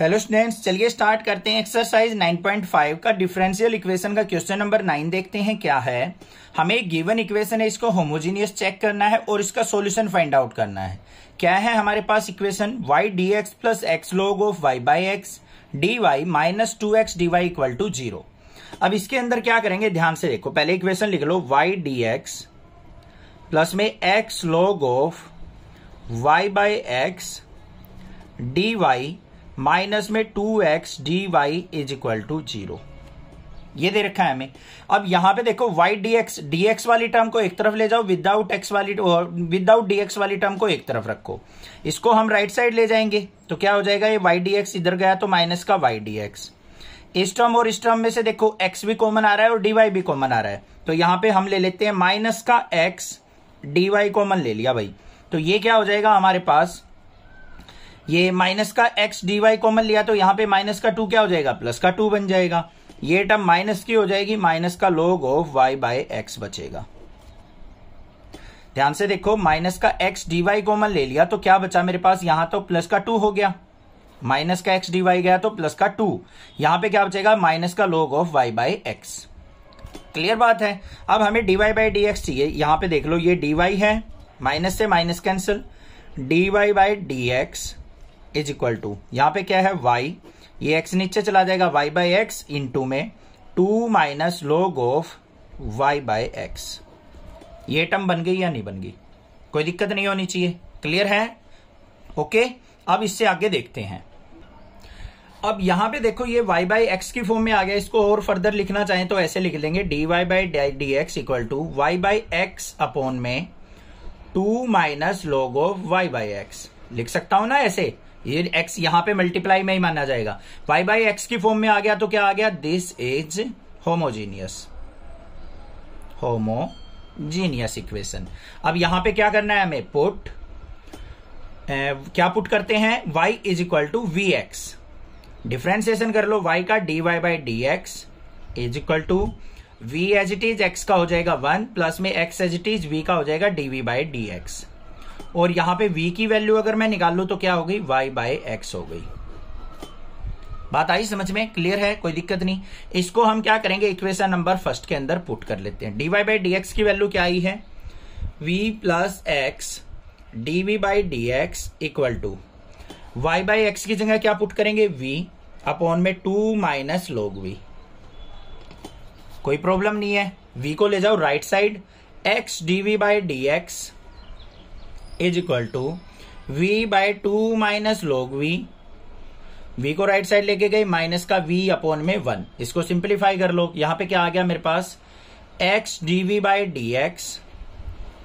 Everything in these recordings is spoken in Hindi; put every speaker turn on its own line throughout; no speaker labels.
हेलो स्टूडेंट्स चलिए स्टार्ट करते हैं एक्सरसाइज 9.5 का डिफरेंशियल इक्वेशन का क्वेश्चन नंबर नाइन देखते हैं क्या है हमें एक गिवन इक्वेशन है इसको होमोजीनियस चेक करना है और इसका सॉल्यूशन फाइंड आउट करना है क्या है हमारे पास equation y d x plus x log of y by x d y minus two x d y equal to zero अब इसके अंदर क्या करेंगे ध्यान से देखो पहले इक्वेशन लिख लो वाई डी एक्स प्लस में x log of y by x d y minus में two x d y is equal to zero ये दे रखा है हमें अब यहां पे देखो y d x d x वाली टर्म को एक तरफ ले जाओ विदाउट एक्स वाली विदाउट डी एक्स वाली टर्म को एक तरफ रखो इसको हम राइट साइड ले जाएंगे तो क्या हो जाएगा ये वाई डी एक्स इधर गया तो माइनस का वाई डी एक्स इस टर्म और इस टर्म में से देखो एक्स भी कॉमन आ रहा है और डी वाई भी कॉमन आ रहा है तो यहां पे हम ले लेते हैं माइनस का एक्स डी वाई कॉमन ले लिया भाई तो ये क्या हो जाएगा हमारे पास ये माइनस का एक्स डी वाई कॉमन लिया तो यहाँ पे माइनस का टू क्या हो जाएगा प्लस का टू बन जाएगा ये टर्म माइनस की हो जाएगी माइनस का log of y by x बचेगा ध्यान से देखो माइनस का एक्स डी वाई कॉमन ले लिया तो क्या बचा मेरे पास यहां तो प्लस का टू हो गया माइनस का एक्स डी वाई गया तो प्लस का टू यहां पे क्या बचेगा माइनस का log of y by x clear बात है अब हमें d y by d x चाहिए यहां पे देख लो ये डी वाई है माइनस से minus cancel d y by d x is equal to यहां पे क्या है वाई ये एक्स नीचे चला जाएगा y by x into में two minus log of y by x ये टर्म बन गई या नहीं बन गई कोई दिक्कत नहीं होनी चाहिए क्लियर है ओके अब इससे आगे देखते हैं अब यहां पे देखो ये y बाई एक्स की फॉर्म में आ गया इसको और फर्दर लिखना चाहें तो ऐसे लिख लेंगे dy y by d x equal to y by x upon में two minus log of y by x लिख सकता हूं ना ऐसे ये x यहां पे मल्टीप्लाई में ही माना जाएगा y बाई एक्स की फॉर्म में आ गया तो क्या आ गया this is homogeneous homogeneous equation अब यहां पे क्या करना है हमें पुट क्या पुट करते हैं y is equal to v x differentiation कर लो y का dy y by d x is equal to v as it is x का हो जाएगा वन प्लस में x as it is v का हो जाएगा dv बाई डी एक्स और यहां पे v की वैल्यू अगर मैं निकाल लू तो क्या हो गई y बाय एक्स हो गई बात आई समझ में क्लियर है कोई दिक्कत नहीं इसको हम क्या करेंगे इक्वेशन नंबर फर्स्ट के अंदर पुट कर लेते हैं डी बाई डी की वैल्यू क्या आई है v plus x d v by d x equal to y by x की जगह क्या पुट करेंगे v अपॉन में टू माइनस लोग v कोई प्रॉब्लम नहीं है v को ले जाओ right side x d v by d x is equal to v by two minus log v v को राइट साइड लेके गए माइनस का वी अपॉन में वन इसको सिंप्लीफाई कर लो यहां पे क्या आ गया मेरे पास x d v by d x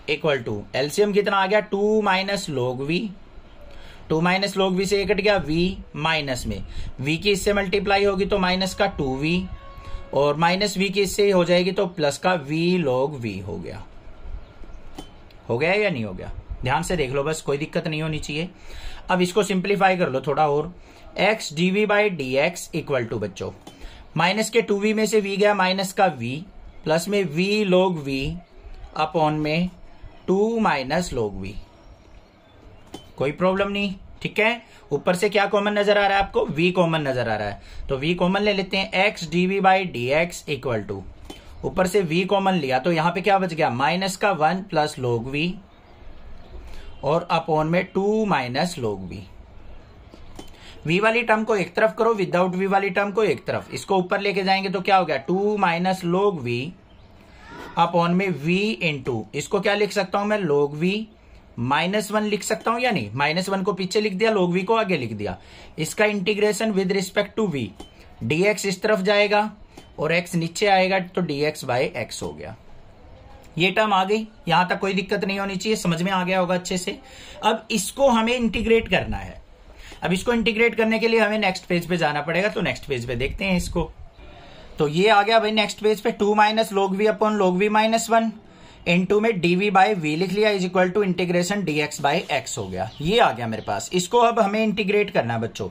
equal to LCM कितना आ गया two minus log v two minus log v से एक कट गया वी माइनस में वी की इससे मल्टीप्लाई होगी तो माइनस का टू वी और माइनस वी की इससे हो जाएगी तो प्लस का वी लोग वी हो गया हो गया या नहीं हो गया ध्यान से देख लो बस कोई दिक्कत नहीं होनी चाहिए अब इसको सिंप्लीफाई कर लो थोड़ा और x d v by d x equal to बच्चो माइनस के टू वी में से वी गया माइनस का वी प्लस में वी लोग v अपॉन में 2 माइनस लोग वी कोई प्रॉब्लम नहीं ठीक है ऊपर से क्या कॉमन नजर आ रहा है आपको v कॉमन नजर आ रहा है तो v कॉमन ले लेते हैं x dv by d x equal to ऊपर से v कॉमन लिया तो यहां पे क्या बच गया माइनस का वन प्लस लोग v और अपॉन में टू माइनस लोग भी वी वाली टर्म को एक तरफ करो विदाउट वी वाली टर्म को एक तरफ इसको ऊपर लेके जाएंगे तो क्या हो गया two minus log v upon में वी इन टू इसको क्या लिख सकता हूं मैं लोग वी माइनस वन लिख सकता हूं या नहीं माइनस वन को पीछे लिख दिया लोग वी को आगे लिख दिया इसका integration with respect to v d x इस तरफ जाएगा और एक्स नीचे आएगा तो डीएक्स बाय एक्स हो गया ये टर्म आ गई यहां तक कोई दिक्कत नहीं होनी चाहिए समझ में आ गया होगा अच्छे से अब इसको हमें इंटीग्रेट करना है अब इसको इंटीग्रेट करने के लिए हमें नेक्स्ट पेज पे जाना पड़ेगा तो नेक्स्ट पेज पे देखते हैं इसको तो ये आ गया भाई नेक्स्ट पेज पे two minus log v upon log v minus one into में डीवी बाय वी लिख लिया is equal to integration d x by x हो गया ये आ गया मेरे पास इसको अब हमें इंटीग्रेट करना है बच्चों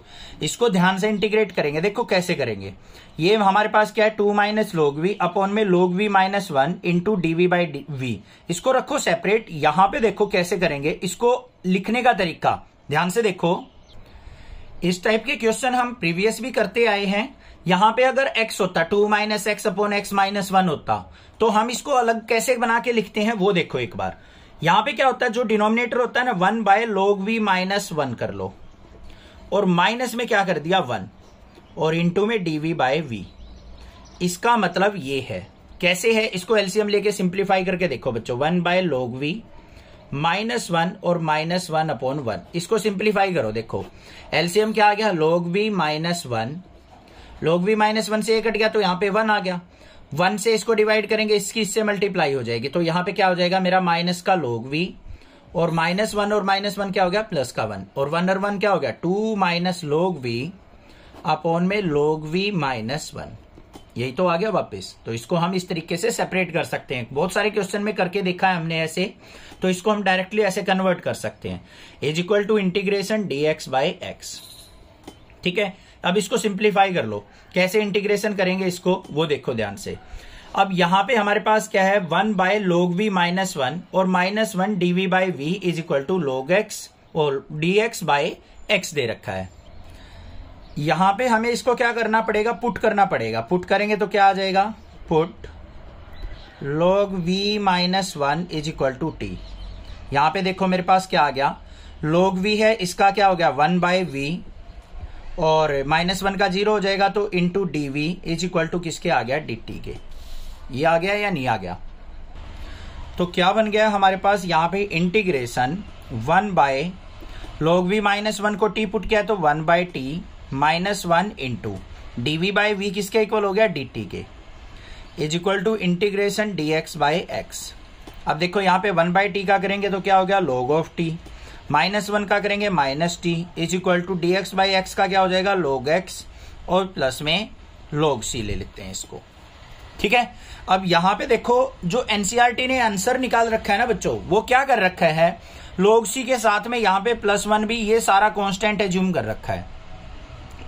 इसको ध्यान से इंटीग्रेट करेंगे देखो कैसे करेंगे ये हमारे पास क्या है two minus log v upon में log v minus one into d v by v इसको रखो सेपरेट यहां पे देखो कैसे करेंगे इसको लिखने का तरीका ध्यान से देखो इस टाइप के क्वेश्चन हम प्रीवियस भी करते आए हैं यहां पे अगर x होता two minus x upon x minus one होता तो हम इसको अलग कैसे बना के लिखते हैं वो देखो एक बार यहां पे क्या होता है जो डिनोमिनेटर होता है ना one by log v minus one कर लो और माइनस में क्या कर दिया वन और इंटू में डी वी बाय वी इसका मतलब ये है कैसे है इसको एलसीएम लेके सिंप्लीफाई करके देखो बच्चो one by log v minus one और माइनस वन अपॉन वन इसको सिंप्लीफाई करो देखो एलसीएम क्या आ गया लोग वी माइनस वन लोग भी माइनस वन से ए कट गया तो यहाँ पे वन आ गया वन से इसको डिवाइड करेंगे इसकी इससे मल्टीप्लाई हो जाएगी तो यहाँ पे क्या हो जाएगा मेरा माइनस का लोग वी और माइनस वन और माइनस वन क्या हो गया प्लस का वन और वन और वन क्या हो गया टू माइनस लोग भी अपॉन में लोग भी माइनस वन यही तो आ गया वापस तो इसको हम इस तरीके से सेपरेट कर सकते हैं बहुत सारे क्वेश्चन में करके देखा है हमने ऐसे तो इसको हम डायरेक्टली ऐसे कन्वर्ट कर सकते हैं is equal to integration d x by x ठीक है अब इसको सिंप्लीफाई कर लो कैसे इंटीग्रेशन करेंगे इसको वो देखो ध्यान से अब यहां पे हमारे पास क्या है one by log v minus one और minus one d v by v is equal to log x और डी एक्स बाय एक्स दे रखा है यहां पे हमें इसको क्या करना पड़ेगा पुट करना पड़ेगा पुट करेंगे तो क्या आ जाएगा put log v minus one is equal to t यहां पर देखो मेरे पास क्या आ गया लोग वी है इसका क्या हो गया वन बाय वी और माइनस वन का जीरो हो जाएगा तो into d v is equal to किसके आ गया डी टी के ये आ गया या नहीं आ गया तो क्या बन गया हमारे पास यहाँ पे integration one by log v minus one को टी पुट किया तो one by t minus one into d v by v किसके इक्वल हो गया डी टी के is equal to integration d x by x अब देखो यहां पे वन बाय टी का करेंगे तो क्या हो गया log of t minus one का करेंगे minus t is equal to d x by x का क्या हो जाएगा लोग एक्स और प्लस में लोग सी ले लेते हैं इसको ठीक है अब यहां पे देखो जो एनसीआरटी e ने आंसर निकाल रखा है ना बच्चों वो क्या कर रखा है लोग सी के साथ में यहां पे प्लस वन भी ये सारा कॉन्स्टेंट एज्यूम कर रखा है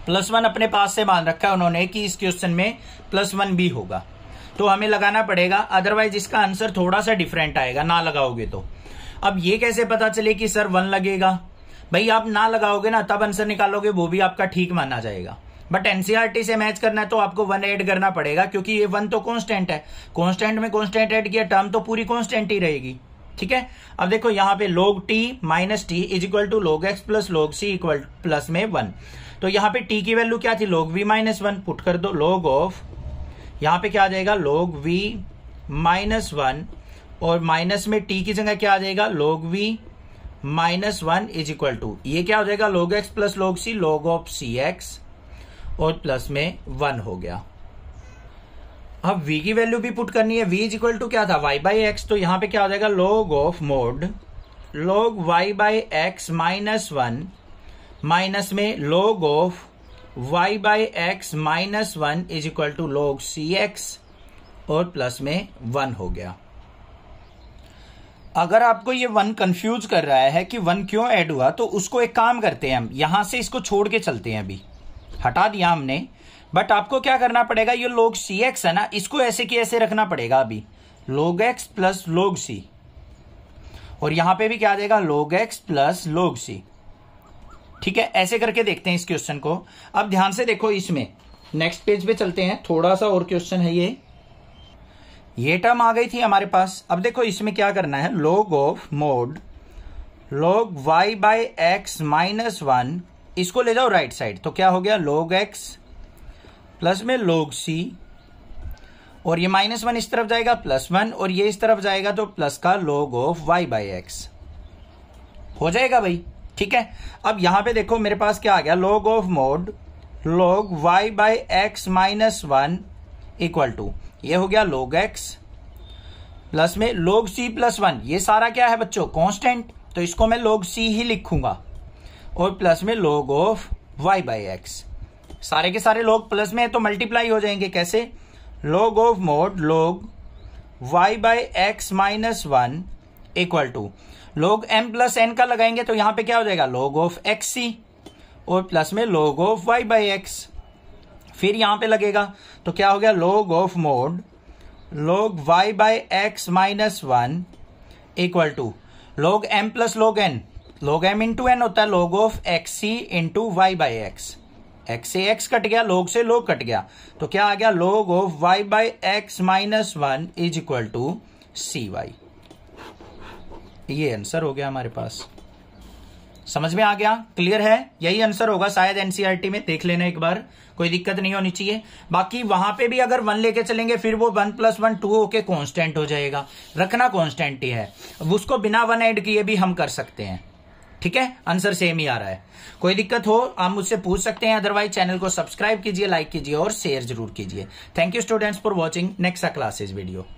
प्लस वन अपने पास से मान रखा है उन्होंने कि इस क्वेश्चन में प्लस वन भी होगा तो हमें लगाना पड़ेगा अदरवाइज इसका आंसर थोड़ा सा डिफरेंट आएगा ना लगाओगे तो अब ये कैसे पता चले कि सर वन लगेगा भाई आप ना लगाओगे ना तब आंसर निकालोगे वो भी आपका ठीक माना जाएगा बट एनसीआरटी e से मैच करना है तो आपको वन ऐड करना पड़ेगा क्योंकि ये वन तो कॉन्स्टेंट है कॉन्स्टेंट में कॉन्स्टेंट ऐड किया टर्म तो पूरी कॉन्स्टेंट ही रहेगी ठीक है अब देखो यहां पे log t minus t is equal to log x plus log c equal plus में वन तो यहां पे t की वैल्यू क्या थी log v minus one put कर दो log ऑफ यहां पे क्या आ जाएगा log v माइनस वन और माइनस में टी की जगह क्या आ जाएगा log v minus one is equal to ये क्या हो जाएगा लोग x plus log c log of c x और प्लस में वन हो गया अब v की वैल्यू भी पुट करनी है v इज इक्वल टू क्या था y बाई एक्स तो यहां पे क्या हो जाएगा log of mod log y by x minus one minus में log of y by x minus one is equal to log c x और प्लस में वन हो गया अगर आपको ये वन कंफ्यूज कर रहा है कि वन क्यों ऐड हुआ तो उसको एक काम करते हैं हम यहां से इसको छोड़ के चलते हैं अभी हटा दिया हमने बट आपको क्या करना पड़ेगा ये लोग सी एक्स है ना इसको ऐसे के ऐसे रखना पड़ेगा अभी लोग एक्स प्लस लोग सी और यहां पे भी क्या देगा लोग एक्स प्लस लोग सी ठीक है ऐसे करके देखते हैं इस क्वेश्चन को अब ध्यान से देखो इसमें नेक्स्ट पेज पे चलते हैं थोड़ा सा और क्वेश्चन है ये ये टर्म आ गई थी हमारे पास अब देखो इसमें क्या करना है log of mod log y by x minus one इसको ले जाओ राइट साइड तो क्या हो गया लॉग एक्स प्लस में लॉग सी और ये माइनस वन इस तरफ जाएगा प्लस वन और ये इस तरफ जाएगा तो प्लस का log of y by x हो जाएगा भाई ठीक है अब यहां पे देखो मेरे पास क्या आ गया log of mod log y by x minus one equal to ये हो गया लोग एक्स प्लस में लोग सी प्लस वन ये सारा क्या है बच्चों कांस्टेंट तो इसको मैं लोग सी ही लिखूंगा और प्लस में लोग ऑफ वाई बाई एक्स सारे के सारे लोग प्लस में है तो मल्टीप्लाई हो जाएंगे कैसे log of mod log y by x minus one equal to log m plus n का लगाएंगे तो यहां पे क्या हो जाएगा लोग ऑफ एक्स सी और प्लस में लोग ऑफ वाई बाई एक्स फिर यहां पे लगेगा तो क्या हो गया log of mod log y by x minus one equal to log m plus log n log m into n होता है log of x c into y by x x से एक्स कट गया log से log कट गया तो क्या आ गया log of y by x minus one is equal to c y ये आंसर हो गया हमारे पास समझ में आ गया क्लियर है यही आंसर होगा शायद एनसीईआरटी e में देख लेना एक बार कोई दिक्कत नहीं होनी चाहिए बाकी वहां पे भी अगर वन लेके चलेंगे फिर वो वन प्लस वन टू होके कॉन्स्टेंट हो जाएगा रखना कॉन्स्टेंट ही है उसको बिना वन एड किए भी हम कर सकते हैं ठीक है आंसर सेम ही आ रहा है कोई दिक्कत हो आप मुझसे पूछ सकते हैं अदरवाइज चैनल को सब्सक्राइब कीजिए लाइक कीजिए और शेयर जरूर कीजिए thank you students for watching next classes video